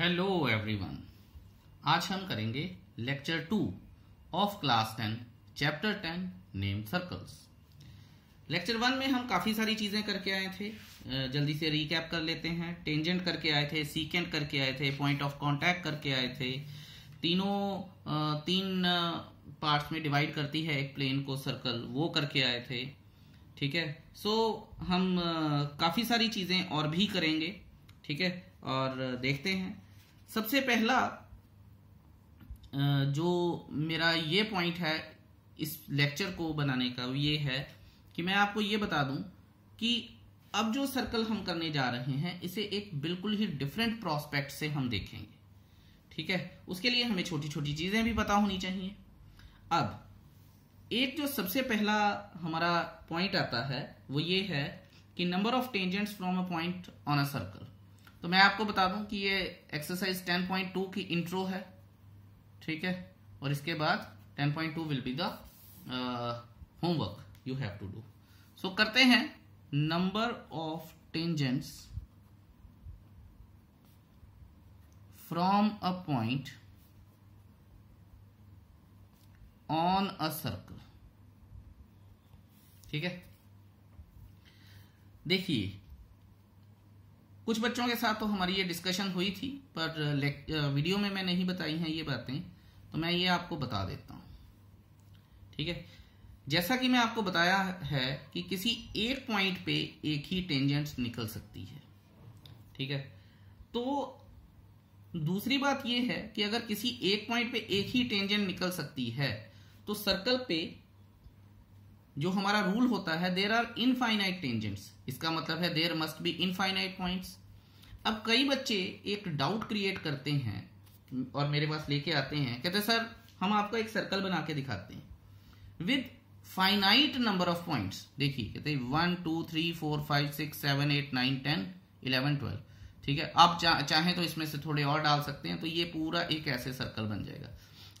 Hello everyone आज हम करेंगे lecture two of class ten chapter ten name circles lecture one में हम काफ़ी सारी चीज़ें करके आए थे जल्दी से रीकैप कर लेते हैं टेंजेंट करके आए थे सीकेंट करके आए थे पॉइंट ऑफ कांटेक्ट करके आए थे तीनों तीन पार्ट्स में डिवाइड करती है एक प्लेन को सर्कल वो करके आए थे ठीक है सो हम काफ़ी सारी चीज़ें और भी करेंगे ठीक है और देखते हैं सबसे पहला जो मेरा ये पॉइंट है इस लेक्चर को बनाने का ये है कि मैं आपको ये बता दूं कि अब जो सर्कल हम करने जा रहे हैं इसे एक बिल्कुल ही डिफरेंट प्रोस्पेक्ट से हम देखेंगे ठीक है उसके लिए हमें छोटी छोटी चीजें भी पता होनी चाहिए अब एक जो सबसे पहला हमारा पॉइंट आता है वो ये है कि number of tangents from a point on a circle तो मैं आपको बता दूं कि ये एक्सरसाइज 10.2 की इंट्रो है ठीक है और इसके बाद 10.2 will be the homework you have to do so करते हैं number of tangents from a point on a circle ठीक है देखिए कुछ बच्चों के साथ तो हमारी ये डिस्कशन हुई थी पर वीडियो uh, uh, में मैं नहीं बताई हैं ये बातें तो मैं ये आपको बता देता हूं ठीक है जैसा कि मैं आपको बताया है कि किसी एक पॉइंट पे एक ही टेंजेंट निकल सकती है ठीक है तो दूसरी बात यह है कि अगर किसी एक पॉइंट पे एक ही टेंजेंट निकल सकती है तो सर्कल पे जो हमारा रूल होता है देर आर इनफाइनाइट टेंजेंट्स इसका मतलब है there must be infinite points अब कई बच्चे एक डाउट क्रिएट करते हैं और मेरे पास लेके आते हैं कहते हैं सर हम आपको एक सर्कल बना के दिखाते हैं with finite number of points देखिए कहते हैं one two three four five six seven eight nine ten eleven twelve ठीक है आप चा, चाहें तो इसमें से थोड़े और डाल सकते हैं तो ये पूरा एक ऐसे सर्कल बन जाएगा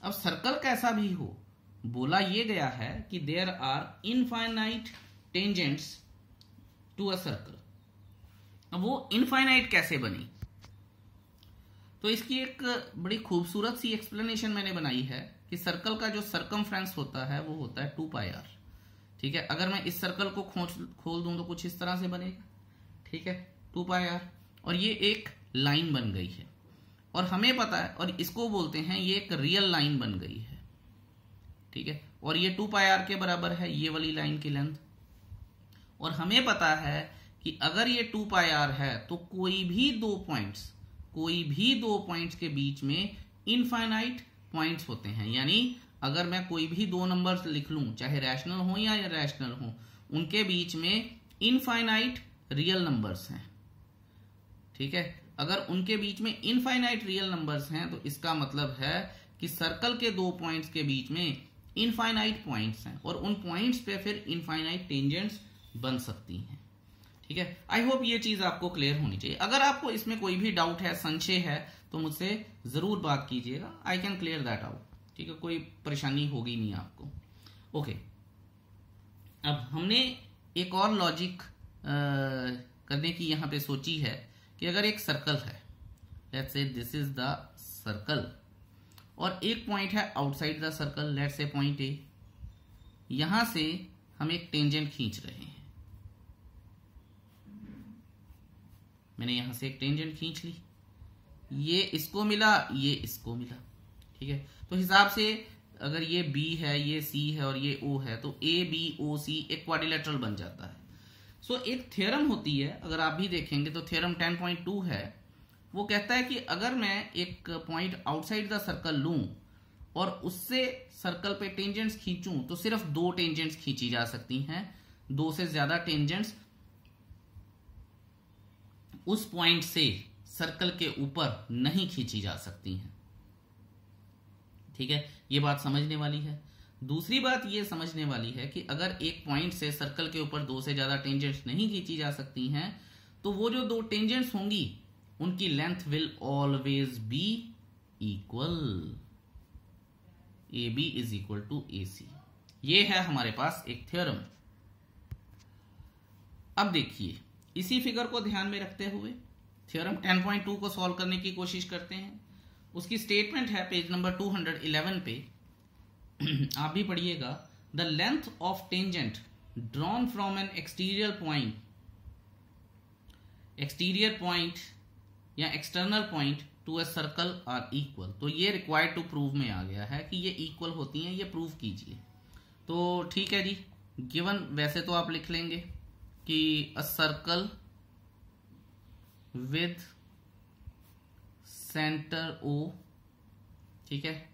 अब सर्कल कैसा भी हो बोला यह गया है कि there are infinite tangents to a circle अब वो इनफाइनाइट कैसे बनी तो इसकी एक बड़ी खूबसूरत सी एक्सप्लेनेशन मैंने बनाई है कि सर्कल का जो सर्कम होता है वो होता है टू पाई आर ठीक है अगर मैं इस सर्कल को खोच खोल दूं तो कुछ इस तरह से बनेगा ठीक है टू पाई आर और ये एक लाइन बन गई है और हमें पता है और इसको बोलते हैं ये एक रियल लाइन बन गई है ठीक है और ये टू पाई आर के बराबर है ये वाली लाइन की लेंथ और हमें पता है कि अगर ये टू पाई आर है तो कोई भी दो पॉइंट्स कोई भी दो पॉइंट्स के बीच में इनफाइनाइट पॉइंट्स होते हैं यानी अगर मैं कोई भी दो नंबर लिख लूं चाहे रैशनल हो या रैशनल हो उनके बीच में इनफाइनाइट रियल नंबर्स हैं ठीक है अगर उनके बीच में इनफाइनाइट रियल नंबर्स हैं तो इसका मतलब है कि सर्कल के दो पॉइंट्स के बीच में इनफाइनाइट पॉइंट्स हैं और उन पॉइंट्स पे फिर इनफाइनाइट टेंजेंट्स बन सकती हैं ठीक है आई होप ये चीज आपको क्लियर होनी चाहिए अगर आपको इसमें कोई भी डाउट है संशय है तो मुझसे जरूर बात कीजिएगा I can clear that out ठीक है कोई परेशानी होगी नहीं आपको ओके अब हमने एक और लॉजिक करने की यहां पे सोची है कि अगर एक सर्कल है let's say this is the circle और एक पॉइंट है outside the circle let say point A यहां से हम एक टेंजेंट खींच रहे हैं मैंने यहां से एक टेंजेंट खींच ली ये इसको मिला ये इसको मिला ठीक है तो हिसाब से अगर ये बी है ये सी है और ये ओ है तो ए बी ओ सी एक क्वारिलेटरल बन जाता है सो so, एक थ्योरम होती है अगर आप भी देखेंगे तो थ्योरम 10.2 है वो कहता है कि अगर मैं एक पॉइंट आउटसाइड द सर्कल लूं और उससे सर्कल पे टेंजेंट्स खींचूं तो सिर्फ दो टेंजेंट्स खींची जा सकती हैं दो से ज्यादा टेंजेंट्स उस पॉइंट से सर्कल के ऊपर नहीं खींची जा सकती हैं ठीक है ये बात समझने वाली है दूसरी बात ये समझने वाली है कि अगर एक पॉइंट से सर्कल के ऊपर दो से ज्यादा टेंजेंट्स नहीं खींची जा सकती हैं तो वो जो दो टेंजेंट्स होंगी उनकी length will always be equal A B is equal to A C ये है हमारे पास एक थ्योरम अब देखिए इसी फिगर को ध्यान में रखते हुए थ्योरम 10.2 को सॉल्व करने की कोशिश करते हैं उसकी स्टेटमेंट है पेज नंबर 211 पे आप भी पढ़िएगा the length of tangent drawn from an exterior point exterior point या external point to a circle are equal तो ये रिक्वायर्ड टू प्रूव में आ गया है कि ये इक्वल होती हैं ये प्रूव कीजिए तो ठीक है जी गिवन वैसे तो आप लिख लेंगे कि a circle with centre O ठीक है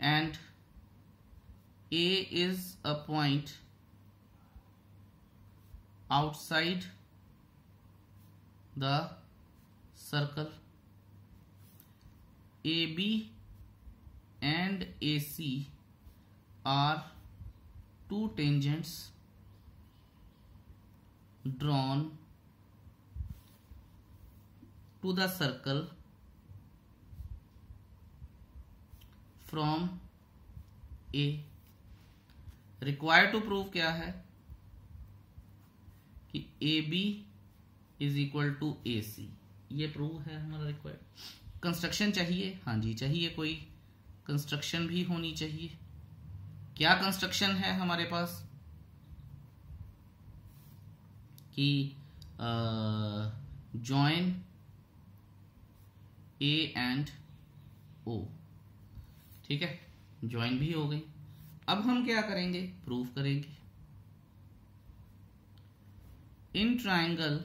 and A is a point outside the circle A B and A C are two tangents drawn to the circle from A require to prove क्या है कि A B is equal to A C ये prove है हमारा required construction चाहिए हाँ जी चाहिए कोई कंस्ट्रक्शन भी होनी चाहिए क्या कंस्ट्रक्शन है हमारे पास कि जॉइन ए एंड ओ ठीक है ज्वाइन भी हो गई अब हम क्या करेंगे प्रूफ करेंगे in triangle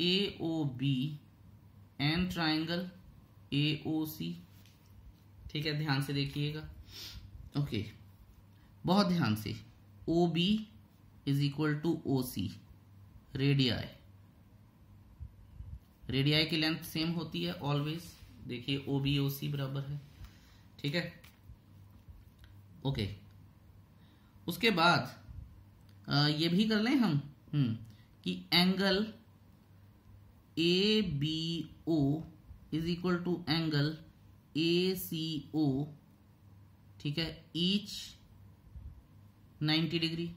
A O B and triangle A O C ठीक है ध्यान से देखिएगा ओके बहुत ध्यान से O B is equal to O C radii radii की लेंथ सेम होती है ऑलवेज देखिए ओ बी ओ सी बराबर है ठीक है ओके उसके बाद आ, ये भी कर लें हम हम्म, कि angle A B O is equal to angle A C O ठीक है ईच 90 डिग्री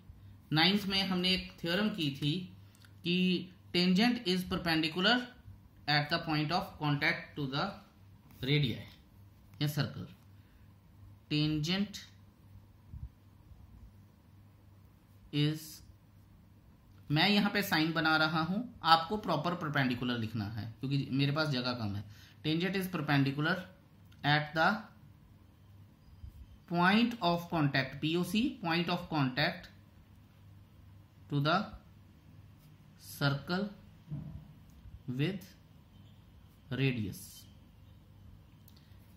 नाइन्थ में हमने एक थ्योरम की थी कि tangent is perpendicular at the point of contact to the radii या सर्कल टेंजेंट इज मैं यहाँ पे साइन बना रहा हूँ आपको प्रॉपर परपेंडिकुलर लिखना है क्योंकि मेरे पास जगह कम है tangent is perpendicular at the point of contact POC point of contact to the circle with radius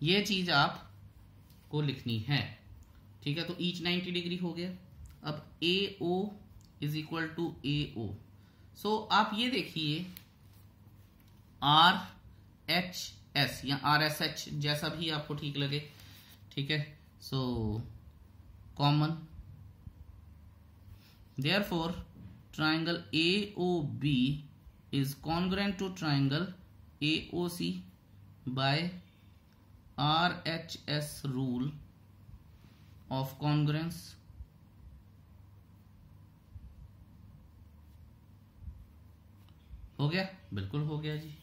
ये चीज आप को लिखनी है ठीक है तो ईच 90 डिग्री हो गया अब A O is equal to A O so आप ये देखिए आर एच एस या आर एस एच जैसा भी आपको ठीक लगे ठीक है so common therefore triangle A O B is congruent to triangle A O C by R H S rule of congruence हो गया बिल्कुल हो गया जी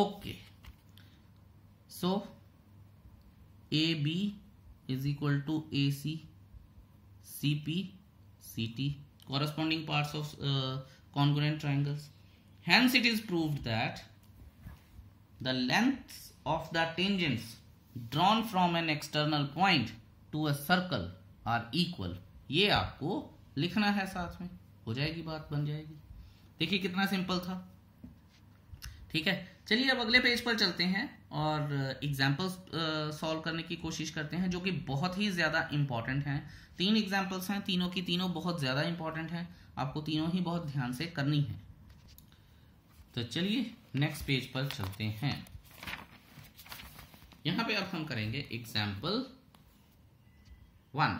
okay so A B is equal to A C C P C T corresponding part of congruent triangles hence it is prove that the length of the tangents drawn from an external point to a circle are equal ये आपको लिखना है साथ में हो जाएगी बात बन जाएगी देखिए कितना सिंपल था ठीक है चलिए अब अगले पेज पर चलते हैं और एग्जाम्पल्स uh, सॉल्व uh, करने की कोशिश करते हैं जो कि बहुत ही ज़्यादा इंपॉर्टेंट हैं तीन एग्जाम्पल्स हैं तीनों की तीनों बहुत ज़्यादा इंपॉर्टेंट हैं आपको तीनों ही बहुत ध्यान से करनी है तो चलिए नेक्स्ट पेज पर चलते हैं यहां पे अब हम करेंगे एग्जाम्पल वन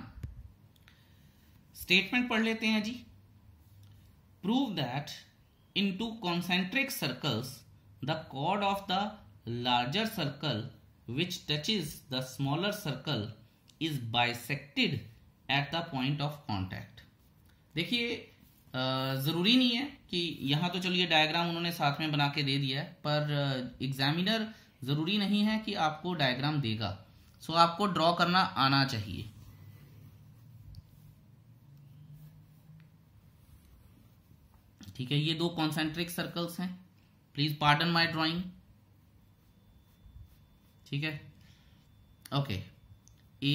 स्टेटमेंट पढ़ लेते हैं जी prove that in two concentric circles chord of the larger circle which touches the smaller circle is bisected at the point of contact. देखिए ज़रूरी नहीं है कि यहां तो चलिए डायग्राम उन्होंने साथ में बना के दे दिया है पर एग्जामिनर ज़रूरी नहीं है कि आपको डायग्राम देगा सो आपको ड्रॉ करना आना चाहिए ठीक है ये दो कॉन्सेंट्रिक सर्कल्स हैं प्लीज पार्टन माई ड्रॉइंग ठीक है ओके ए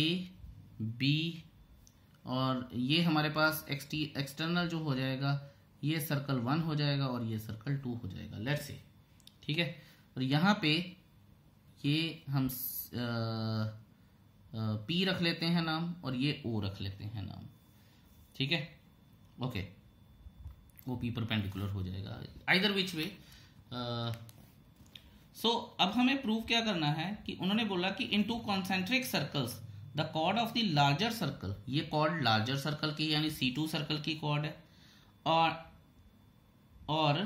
बी और ये हमारे पास एक्सटी एक्सटर्नल जो हो जाएगा ये सर्कल वन हो जाएगा और ये सर्कल टू हो जाएगा लेट से ठीक है और यहाँ पे ये हम पी रख लेते हैं नाम और ये ओ रख लेते हैं नाम ठीक है ओके वो पी परपेंडिकुलर हो जाएगा either which way so uh, so, अब हमें प्रूव क्या करना है कि उन्होंने बोला कि in two concentric circles the chord of the larger circle ये कॉर्ड लार्जर सर्कल की यानी सी टू सर्कल की कॉर्ड है और और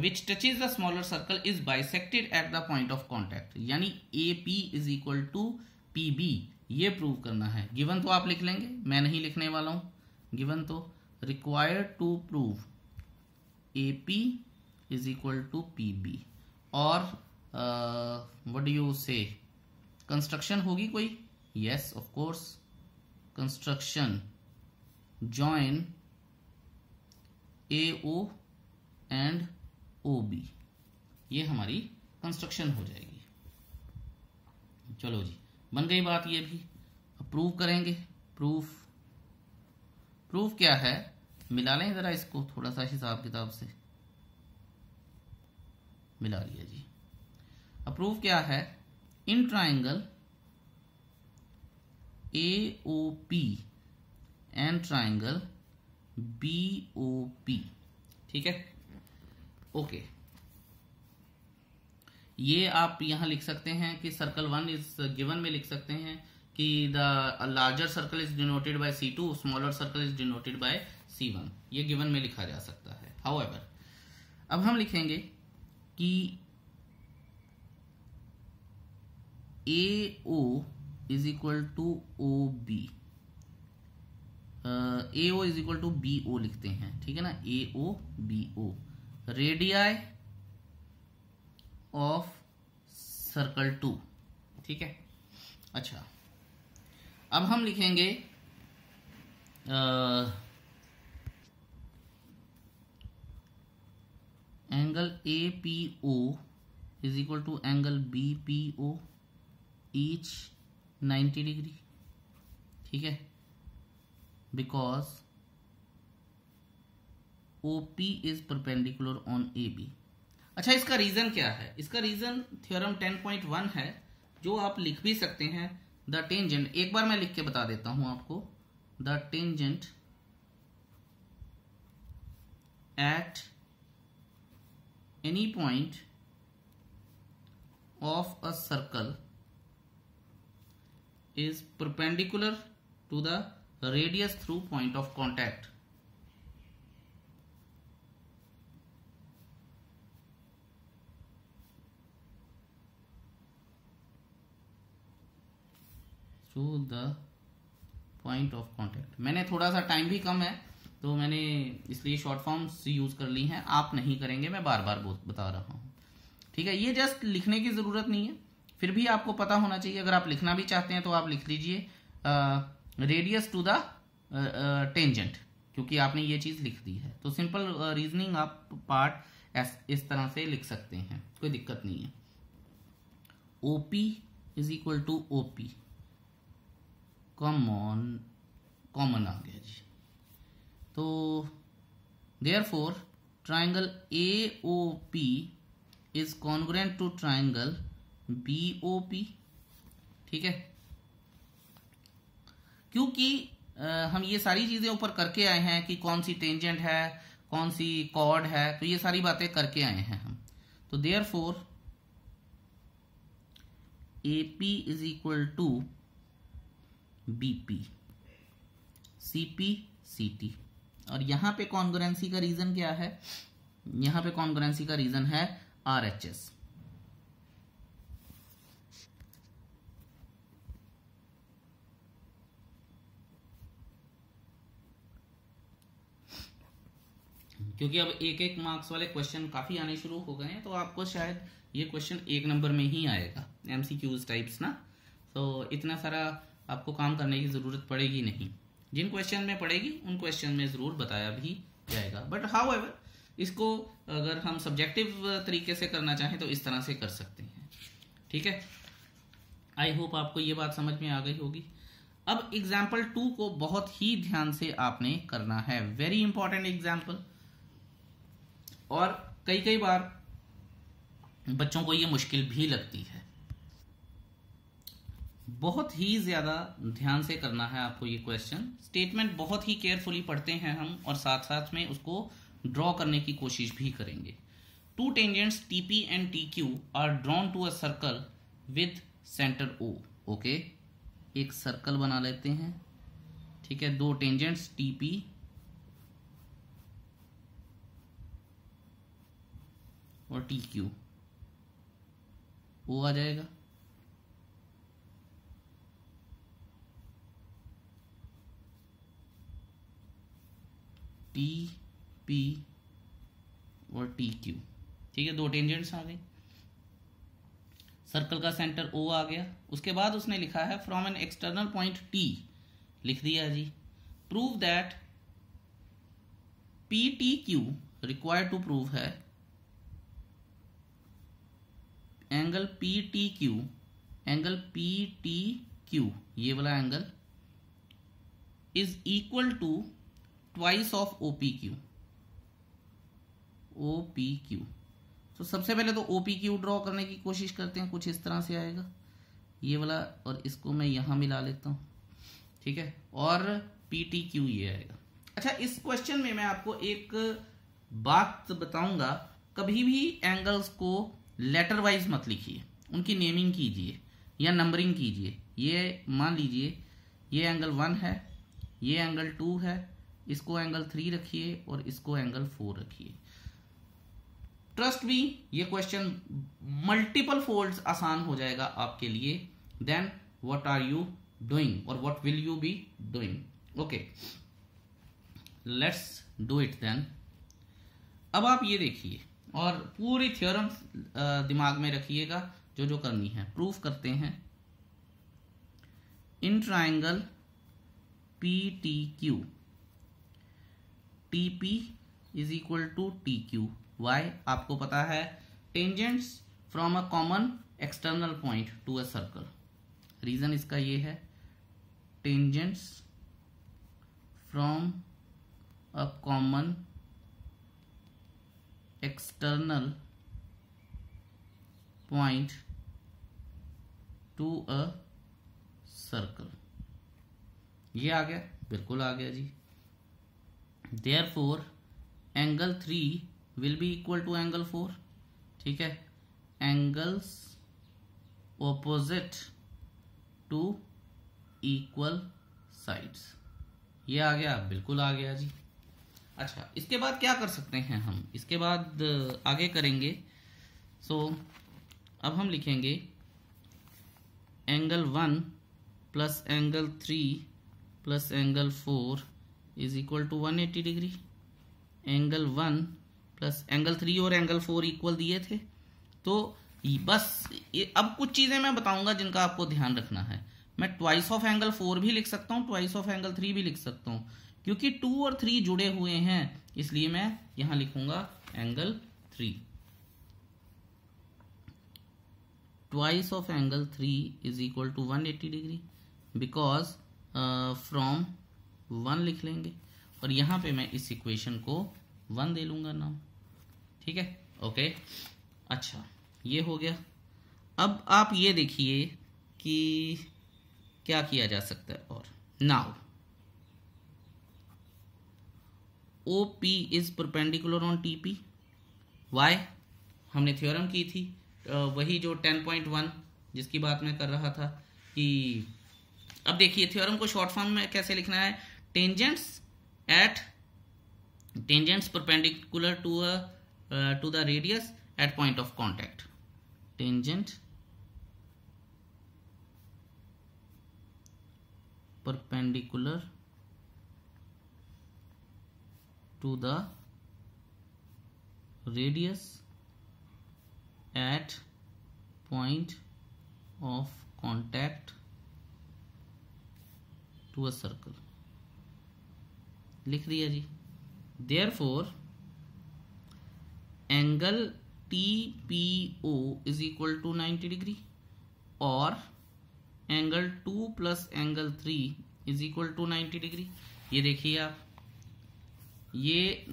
which is the smaller circle is bisected at the point of contact यानी A P is equal to P B ये prove करना है गिवन तो आप लिख लेंगे मैं नहीं लिखने वाला हूं गिवन तो required to prove A P is equal to P B और वट यू से कंस्ट्रक्शन होगी कोई yes of course construction join A O and O B ये हमारी कंस्ट्रक्शन हो जाएगी चलो जी बन गई बात ये भी अप्रूव प्रूव करेंगे प्रूफ प्रूफ क्या है मिला लें ज़रा इसको थोड़ा सा हिसाब किताब से मिला लिया जी अप्रूव क्या है in triangle A O P and triangle B O P ठीक है ओके ये आप यहां लिख सकते हैं कि सर्कल वन इज गिवन में लिख सकते हैं कि the larger circle is denoted by C two smaller circle is denoted by C one ये गिवन में लिखा जा सकता है हाउ अब हम लिखेंगे कि A O is equal to O B A O is equal to B O लिखते हैं ठीक है ना A O B O radii of circle two ठीक है अच्छा अब हम लिखेंगे आ, uh, angle A P O is equal to angle B P O each ninety degree ठीक है because O P is perpendicular on A B अच्छा इसका रीजन क्या है इसका रीजन थ्योरम वन है जो आप लिख भी सकते हैं द टेंजेंट एक बार मैं लिख के बता देता हूं आपको the tangent at any point of a circle is perpendicular to the radius through point of contact. through the point of contact. मैंने थोड़ा सा टाइम भी कम है तो मैंने इसलिए शॉर्ट फॉर्म्स यूज़ कर ली हैं आप नहीं करेंगे मैं बार बार बता रहा हूँ ठीक है ये जस्ट लिखने की ज़रूरत नहीं है फिर भी आपको पता होना चाहिए अगर आप लिखना भी चाहते हैं तो आप लिख लीजिए रेडियस टू द टेंजेंट क्योंकि आपने ये चीज़ लिख दी है तो सिंपल रीजनिंग आप पार्ट इस तरह से लिख सकते हैं कोई दिक्कत नहीं है O P is equal to O P common common आ गया जी तो therefore triangle A O P is congruent to triangle B O P ठीक है क्योंकि आ, हम ये सारी चीजें ऊपर करके आए हैं कि कौन सी टेंजेंट है कौन सी कॉर्ड है तो ये सारी बातें करके आए हैं हम तो therefore A P is equal to B P C P C T और यहां पे कॉन्ग्रेंसी का रीजन क्या है यहां पे कॉन्ग्रेंसी का रीजन है आर एच एस क्योंकि अब एक एक मार्क्स वाले क्वेश्चन काफी आने शुरू हो गए हैं तो आपको शायद ये क्वेश्चन एक नंबर में ही आएगा एमसीक्यूज टाइप्स ना तो इतना सारा आपको काम करने की ज़रूरत पड़ेगी नहीं जिन क्वेश्चन में पड़ेगी उन क्वेश्चन में ज़रूर बताया भी जाएगा बट हाउ एवर इसको अगर हम सब्जेक्टिव तरीके से करना चाहें तो इस तरह से कर सकते हैं ठीक है आई होप आपको ये बात समझ में आ गई होगी अब एग्जाम्पल टू को बहुत ही ध्यान से आपने करना है वेरी इंपॉर्टेंट एग्जाम्पल और कई कई बार बच्चों को ये मुश्किल भी लगती है बहुत ही ज़्यादा ध्यान से करना है आपको ये क्वेश्चन स्टेटमेंट बहुत ही केयरफुली पढ़ते हैं हम और साथ साथ में उसको ड्रॉ करने की कोशिश भी करेंगे two tangents T P and T Q are drawn to a circle with centre O okay एक सर्कल बना लेते हैं ठीक है दो टेंजेंट्स टी पी और टी क्यू ओ आ जाएगा टी पी और टी क्यू ठीक है दो टेंजेंट्स आ गए सर्कल का सेंटर ओ आ गया उसके बाद उसने लिखा है from an external point T लिख दिया जी prove that P T Q required to prove है angle P T Q angle P T Q ये वाला angle is equal to twice of OP Q O P Q तो सबसे पहले तो ओ पी क्यू ड्रॉ करने की कोशिश करते हैं कुछ इस तरह से आएगा ये वाला और इसको मैं यहां मिला लेता हूं ठीक है और पी टी क्यू ये आएगा अच्छा इस क्वेश्चन में मैं आपको एक बात बताऊंगा कभी भी एंगल्स को लेटर वाइज मत लिखिए उनकी नेमिंग कीजिए या नंबरिंग कीजिए ये मान लीजिए ये एंगल वन है ये एंगल टू है इसको एंगल थ्री रखिए और इसको एंगल फोर रखिए ट्रस्ट भी ये क्वेश्चन मल्टीपल फोल्ड आसान हो जाएगा आपके लिए then what are you doing और what will you be doing okay let's do it then अब आप ये देखिए और पूरी थ्योरम दिमाग में रखिएगा जो जो करनी है प्रूफ करते हैं in triangle P T Q T P is equal to T Q why आपको पता है tangents from a common external point to a circle reason इसका ये है tangents from a common external point to a circle ये आ गया बिल्कुल आ गया जी therefore angle three will be equal to angle four ठीक है angles opposite to equal sides ये आ गया बिल्कुल आ गया जी अच्छा इसके बाद क्या कर सकते हैं हम इसके बाद आगे करेंगे सो so, अब हम लिखेंगे angle one plus angle three plus angle four is equal to 180 degree angle one plus angle three और एंगल फोर इक्वल दिए थे तो बस ये अब कुछ चीज़ें मैं बताऊंगा जिनका आपको ध्यान रखना है मैं ट्वाइस ऑफ एंगल फोर भी लिख सकता हूँ ट्वाइस ऑफ एंगल थ्री भी लिख सकता हूँ क्योंकि टू और थ्री जुड़े हुए हैं इसलिए मैं यहाँ लिखूंगा angle three twice of angle three is equal to one eighty degree because from one लिख लेंगे और यहाँ पे मैं इस इक्वेशन को वन दे लूँगा नाम ठीक है ओके अच्छा ये हो गया अब आप ये देखिए कि क्या किया जा सकता है और now O P is perpendicular on T P why हमने थ्योरम की थी वही जो टेन पॉइंट वन जिसकी बात मैं कर रहा था कि अब देखिए थ्योरम को शॉर्ट फॉर्म में कैसे लिखना है tangents at tangents perpendicular to a uh, to the radius at point of contact tangent perpendicular to the radius at point of contact to a circle लिख दिया जी therefore angle T P O is equal to ninety degree और angle two plus angle three is equal to ninety degree ये देखिए आप ये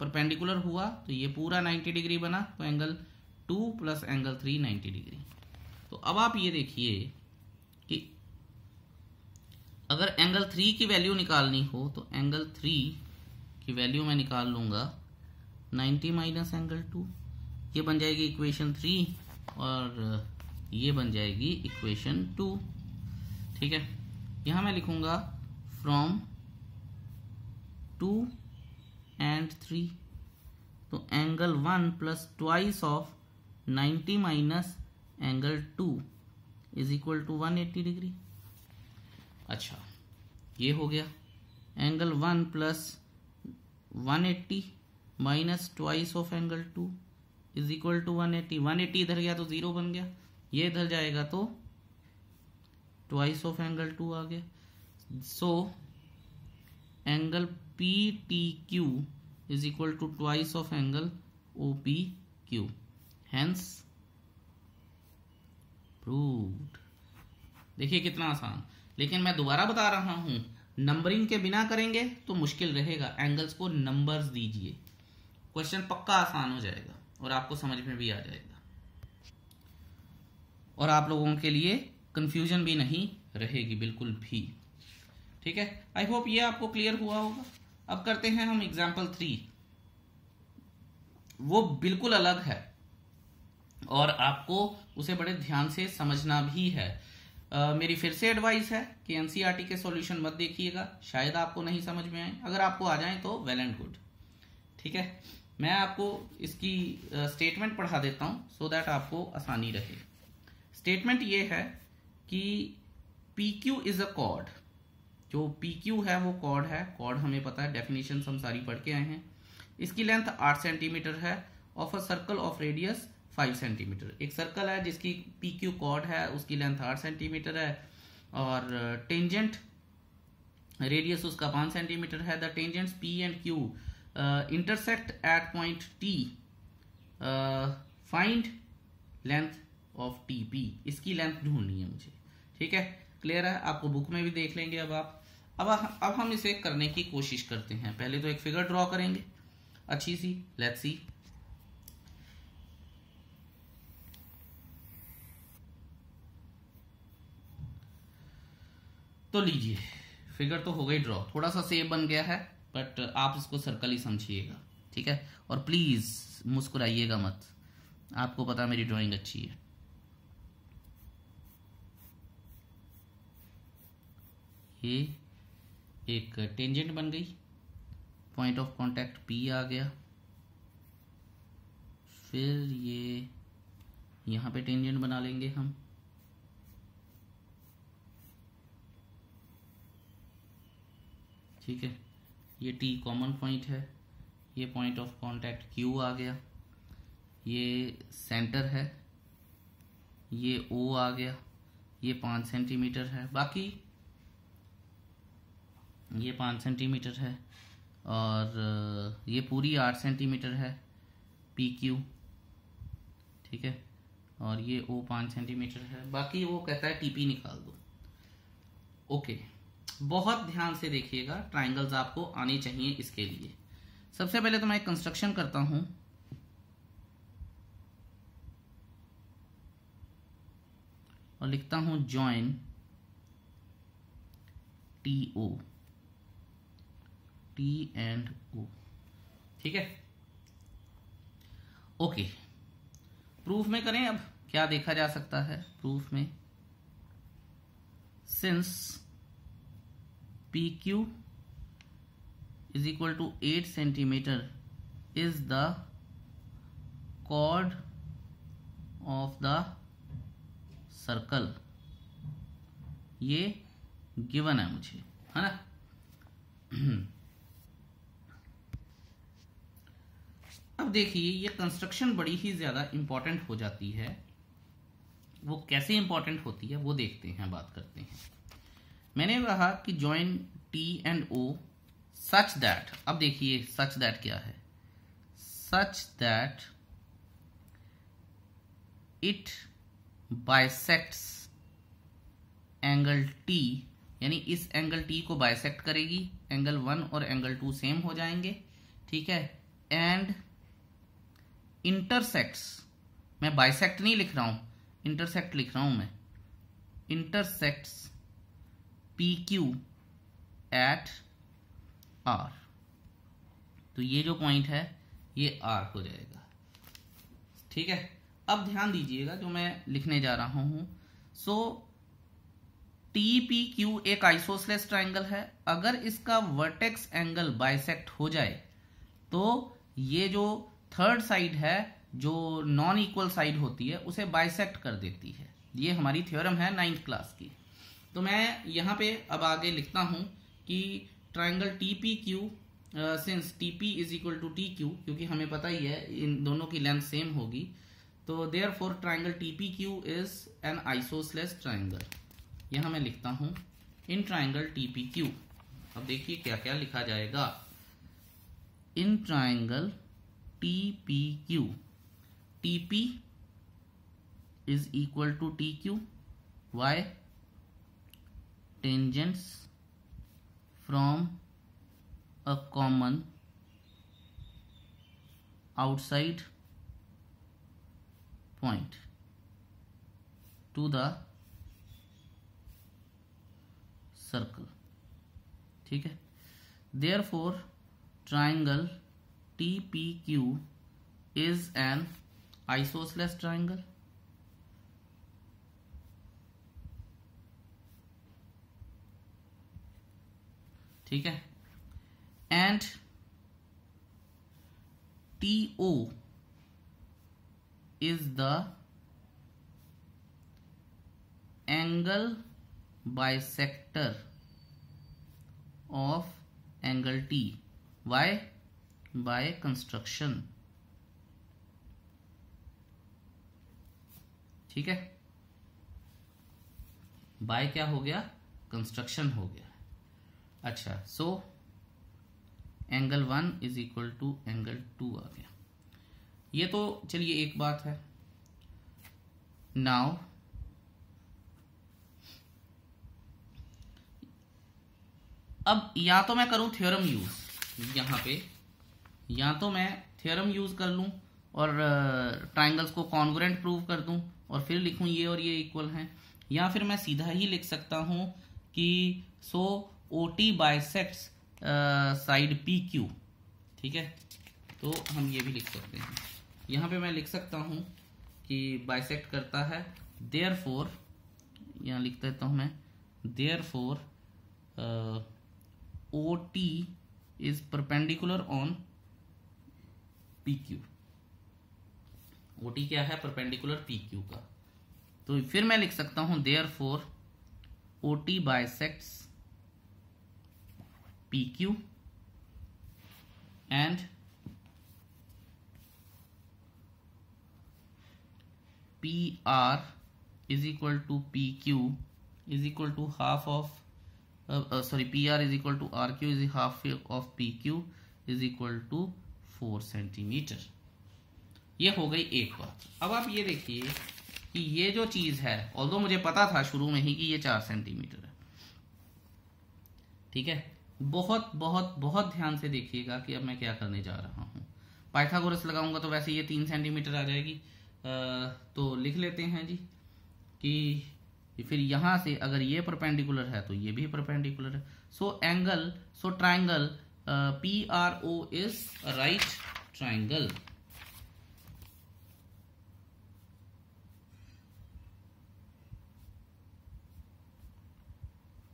perpendicular हुआ तो ये पूरा नाइन्टी डिग्री बना तो angle two plus angle three ninety degree तो अब आप ये देखिए कि अगर एंगल थ्री की वैल्यू निकालनी हो तो एंगल थ्री की वैल्यू मैं निकाल लूंगा नाइन्टी माइनस एंगल टू ये बन जाएगी इक्वेशन थ्री और uh, ये बन जाएगी इक्वेशन टू ठीक है यहाँ मैं लिखूँगा फ्रॉम टू एंड थ्री तो angle one plus twice of ninety minus angle two is equal to one eighty degree अच्छा ये हो गया angle one plus one eighty minus twice of angle two is equal to one eighty one eighty इधर गया तो zero बन गया ये इधर जाएगा तो ट्वाइस ऑफ एंगल टू आ गया so angle P T Q is equal to twice of angle O P Q hence proved देखिए कितना आसान लेकिन मैं दोबारा बता रहा हूँ नंबरिंग के बिना करेंगे तो मुश्किल रहेगा एंगल्स को नंबर्स दीजिए क्वेश्चन पक्का आसान हो जाएगा और आपको समझ में भी आ जाएगा और आप लोगों के लिए कंफ्यूजन भी नहीं रहेगी बिल्कुल भी ठीक है आई होप ये आपको क्लियर हुआ होगा अब करते हैं हम एग्जाम्पल थ्री वो बिल्कुल अलग है और आपको उसे बड़े ध्यान से समझना भी है मेरी फिर से एडवाइस है कि एनसीईआरटी e के सॉल्यूशन मत देखिएगा शायद आपको नहीं समझ में आए अगर आपको आ जाए तो वेल एंड गुड ठीक है मैं आपको इसकी स्टेटमेंट uh, पढ़ा देता हूं सो दैट आपको आसानी रहे स्टेटमेंट ये है कि पी क्यू इज अ कॉड जो पी क्यू है वो कॉड है कॉड हमें पता है डेफिनेशन हम सारी पढ़ के आए हैं इसकी लेंथ आठ सेंटीमीटर है of a circle of radius five centimetre एक सर्कल है जिसकी पी क्यू कॉड है उसकी लेंथ आठ सेंटीमीटर है और टेंजेंट uh, रेडियस उसका पाँच सेंटीमीटर है the tangents P and Q intersect at point T find length of T P इसकी लेंथ ढूंढनी है मुझे ठीक है क्लियर है आपको बुक में भी देख लेंगे अब आप अब अब हम इसे करने की कोशिश करते हैं पहले तो एक फिगर ड्रॉ करेंगे अच्छी सी लेट्स सी तो लीजिए फिगर तो हो गई ड्रॉ थोड़ा सा सेव बन गया है बट आप इसको सर्कल ही समझिएगा ठीक है और प्लीज़ मुस्कुराइएगा मत आपको पता मेरी ड्राइंग अच्छी है ये एक टेंजेंट बन गई पॉइंट ऑफ कांटेक्ट पी आ गया फिर ये यहाँ पे टेंजेंट बना लेंगे हम ठीक है ये टी कॉमन पॉइंट है ये पॉइंट ऑफ कांटेक्ट क्यू आ गया ये सेंटर है ये ओ आ गया ये पाँच सेंटीमीटर है बाकी ये पाँच सेंटीमीटर है और ये पूरी आठ सेंटीमीटर है पी क्यू ठीक है और ये ओ पाँच सेंटीमीटर है बाकी वो कहता है टी पी निकाल दो ओके बहुत ध्यान से देखिएगा ट्राइंगल्स आपको आने चाहिए इसके लिए सबसे पहले तो मैं कंस्ट्रक्शन करता हूं और लिखता हूं join T O T and O ठीक है ओके प्रूफ में करें अब क्या देखा जा सकता है प्रूफ में since P Q is equal to eight centimetre is the chord of the circle ये गिवन है मुझे है ना अब देखिए ये कंस्ट्रक्शन बड़ी ही ज़्यादा इंपॉर्टेंट हो जाती है वो कैसे इंपॉर्टेंट होती है वो देखते हैं बात करते हैं मैंने कहा कि join T and O such that अब देखिए सच दैट क्या है such that it bisects angle T यानी इस एंगल टी को बायसेक्ट करेगी एंगल वन और एंगल टू सेम हो जाएंगे ठीक है एंड इंटरसेक्ट्स मैं बायसेक्ट नहीं लिख रहा हूं इंटरसेक्ट लिख रहा हूं मैं intersects P Q at R तो ये जो पॉइंट है ये आर हो जाएगा ठीक है अब ध्यान दीजिएगा जो मैं लिखने जा रहा हूं सो टी पी क्यू एक आइसोसलेस ट्राइंगल है अगर इसका वर्टेक्स एंगल बाइसेक्ट हो जाए तो ये जो थर्ड साइड है जो नॉन इक्वल साइड होती है उसे बाइसेक्ट कर देती है ये हमारी थ्योरम है नाइन्थ क्लास की तो मैं यहाँ पे अब आगे लिखता हूँ कि triangle T P Q since T P is equal to T Q क्योंकि हमें पता ही है इन दोनों की लेंथ सेम होगी तो therefore triangle T P Q is an isosceles triangle यहाँ मैं लिखता हूँ in triangle T P Q अब देखिए क्या क्या लिखा जाएगा in triangle T P Q T P is equal to T Q why tangents from a common outside point to the circle ठीक है therefore triangle TPQ is an isosceles triangle ठीक है and T O is the angle sector of angle T why by construction ठीक है bye क्या हो गया construction हो गया अच्छा so angle one is equal to angle two आ गया ये तो चलिए एक बात है नाउ अब या तो मैं करूं थ्योरम यूज यहां पे या तो मैं थ्योरम यूज कर लूं और ट्राइंगल्स uh, को कॉन्ग्रेंट प्रूव कर दूं और फिर लिखूं ये और ये इक्वल हैं या फिर मैं सीधा ही लिख सकता हूं कि so so, O T bisects side P Q ठीक है तो हम ये भी लिख सकते हैं यहां पे मैं लिख सकता हूं कि बाइसेक्ट करता है देयर फोर यहां लिख देता हूं मैं therefore O T is perpendicular on P Q O T क्या है परपेंडिकुलर पी क्यू का तो फिर मैं लिख सकता हूं therefore O T bisects PQ and PR is equal to PQ is equal to half of uh, uh, sorry PR is equal to RQ is half of PQ is equal to four centimetre ये हो गई एक बात अब आप ये देखिए कि ये जो चीज है ऑल मुझे पता था शुरू में ही कि ये चार सेंटीमीटर है ठीक है बहुत बहुत बहुत ध्यान से देखिएगा कि अब मैं क्या करने जा रहा हूँ पाइथागोरस लगाऊंगा तो वैसे ये तीन सेंटीमीटर आ जाएगी आ, तो लिख लेते हैं जी कि फिर यहाँ से अगर ये परपेंडिकुलर है तो ये भी परपेंडिकुलर है so angle so triangle P R O is right triangle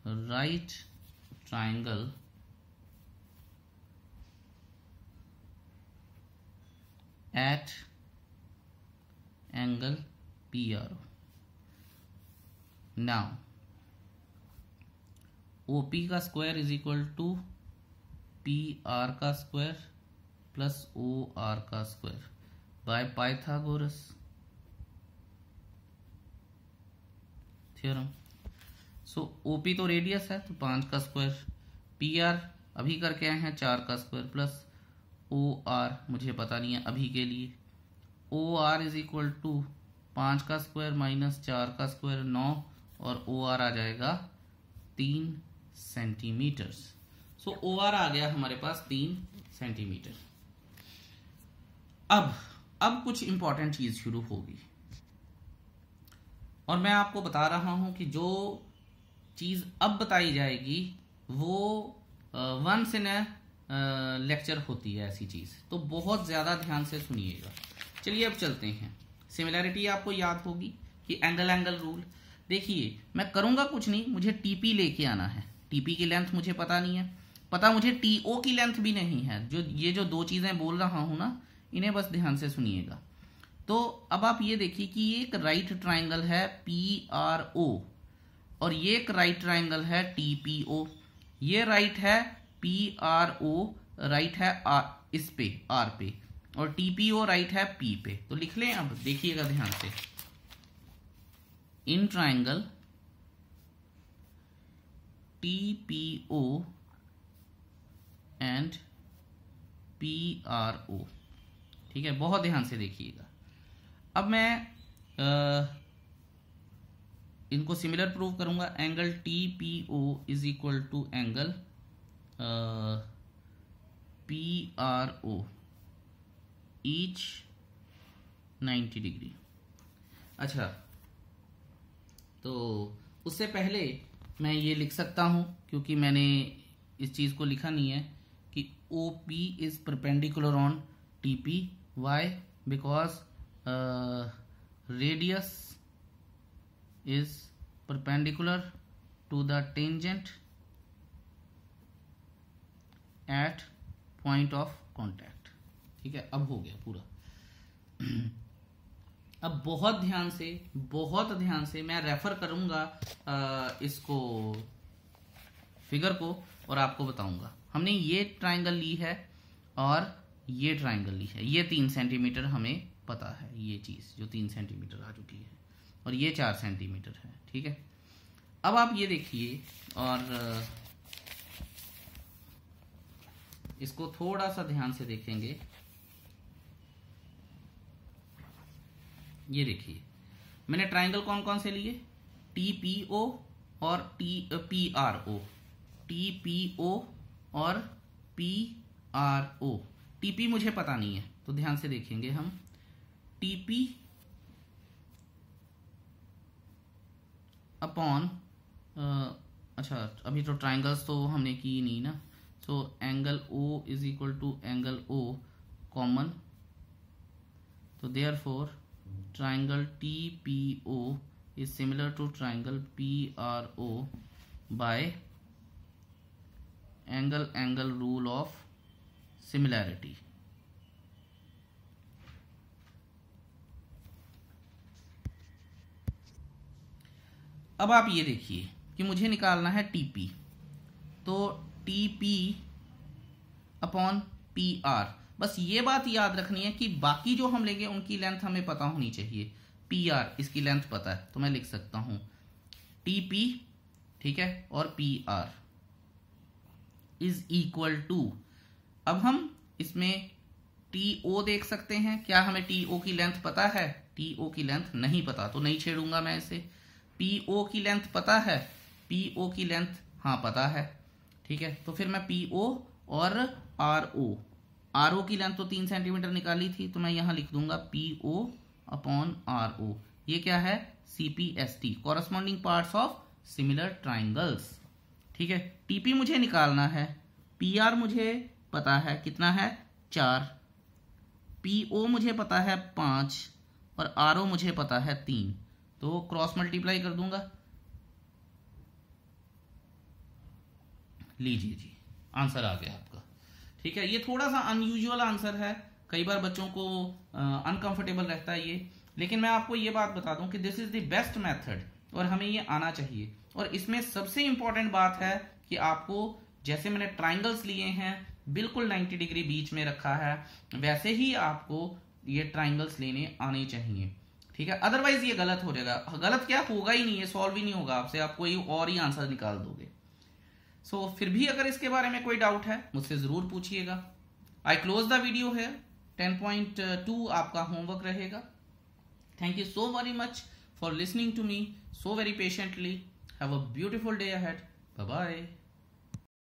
right triangle at angle PRO. Now, OP का square is equal to P R का स्क्वायर प्लस ओ आर का square by Pythagoras theorem so O P तो radius है तो पाँच का square P R अभी करके आए हैं चार का स्क्वायर प्लस ओ आर मुझे पता नहीं है अभी के लिए O R is equal to पाँच का स्क्वायर माइनस चार का स्क्वायर नौ और ओ आर आ जाएगा तीन सेंटीमीटर्स सो ओ आर आ गया हमारे पास तीन सेंटीमीटर अब अब कुछ इंपॉर्टेंट चीज शुरू होगी और मैं आपको बता रहा हूं कि जो चीज अब बताई जाएगी वो वंस इन लेक्चर होती है ऐसी चीज तो बहुत ज्यादा ध्यान से सुनिएगा चलिए अब चलते हैं सिमिलैरिटी आपको याद होगी कि एंगल एंगल रूल देखिए मैं करूंगा कुछ नहीं मुझे टीपी लेके आना है टीपी की लेंथ मुझे पता नहीं है पता मुझे टीओ की लेंथ भी नहीं है जो ये जो दो चीजें बोल रहा हूं ना इन्हें बस ध्यान से सुनिएगा तो अब आप ये देखिए कि ये एक राइट ट्राइंगल है पी आर ओ और ये एक राइट ट्राइंगल है टी पी ओ ये राइट है पी आर ओ राइट है आर इस पे आर पे और टी पी ओ राइट है पी पे तो लिख लें अब देखिएगा ध्यान से इन triangle T P O and P R O ठीक है बहुत ध्यान से देखिएगा अब मैं आ, इनको सिमिलर प्रूव करूंगा angle T P O is equal to angle P R O each 90 degree अच्छा तो उससे पहले मैं ये लिख सकता हूं क्योंकि मैंने इस चीज़ को लिखा नहीं है कि O P is perpendicular on T P why because radius is perpendicular to the tangent at point of contact ठीक है अब हो गया पूरा अब बहुत ध्यान से बहुत ध्यान से मैं रेफर करूंगा इसको फिगर को और आपको बताऊंगा हमने ये ट्राइंगल ली है और ये ट्राइंगल ली है ये तीन सेंटीमीटर हमें पता है ये चीज़ जो तीन सेंटीमीटर आ चुकी है और ये चार सेंटीमीटर है ठीक है अब आप ये देखिए और इसको थोड़ा सा ध्यान से देखेंगे ये देखिए मैंने ट्राइंगल कौन कौन से लिए टी पी ओ और T P R O T P O और पी आर ओ टीपी मुझे पता नहीं है तो ध्यान से देखेंगे हम टीपी अपॉन uh, अच्छा अभी तो ट्राइंगल्स तो हमने की नहीं ना so angle O is equal to angle O common तो therefore triangle T P O is similar to triangle P R O by angle angle rule of similarity अब आप ये देखिए कि मुझे निकालना है टी पी तो T P upon P R बस ये बात याद रखनी है कि बाकी जो हम लेंगे उनकी लेंथ हमें पता होनी चाहिए पी आर इसकी लेंथ पता है तो मैं लिख सकता हूं टी पी ठीक है और P R is equal to अब हम इसमें टी ओ देख सकते हैं क्या हमें टी ओ की लेंथ पता है टी ओ की लेंथ नहीं पता तो नहीं छेड़ूंगा मैं इसे पी ओ की लेंथ पता है पी ओ की लेंथ हाँ पता है ठीक है तो फिर मैं पी ओ और आर ओ आर ओ की लेंथ तो तीन सेंटीमीटर निकाली थी तो मैं यहाँ लिख दूंगा P O upon R O ये क्या है C P S T corresponding part of similar triangles ठीक है टीपी मुझे निकालना है पी आर मुझे पता है कितना है चार पी ओ मुझे पता है पाँच और आर ओ मुझे पता है तीन तो क्रॉस मल्टीप्लाई कर दूंगा लीजिए जी आंसर आ गया आपका ठीक है ये थोड़ा सा अनयूजुअल आंसर है कई बार बच्चों को अनकंफर्टेबल रहता है ये लेकिन मैं आपको ये बात बता दूं कि this is the best method और हमें ये आना चाहिए और इसमें सबसे इंपॉर्टेंट बात है कि आपको जैसे मैंने ट्राइंगल्स लिए हैं बिल्कुल 90 डिग्री बीच में रखा है वैसे ही आपको ये ट्राइंगल्स लेने आने चाहिए ठीक है अदरवाइज ये गलत हो जाएगा गलत क्या होगा ही नहीं है सॉल्व ही नहीं होगा आपसे आप कोई और ही आंसर निकाल दोगे सो so, फिर भी अगर इसके बारे में कोई डाउट है मुझसे जरूर पूछिएगा आई क्लोज द वीडियो है 10.2 आपका होमवर्क रहेगा thank you so very much for listening to me so very patiently have a beautiful day ahead bye bye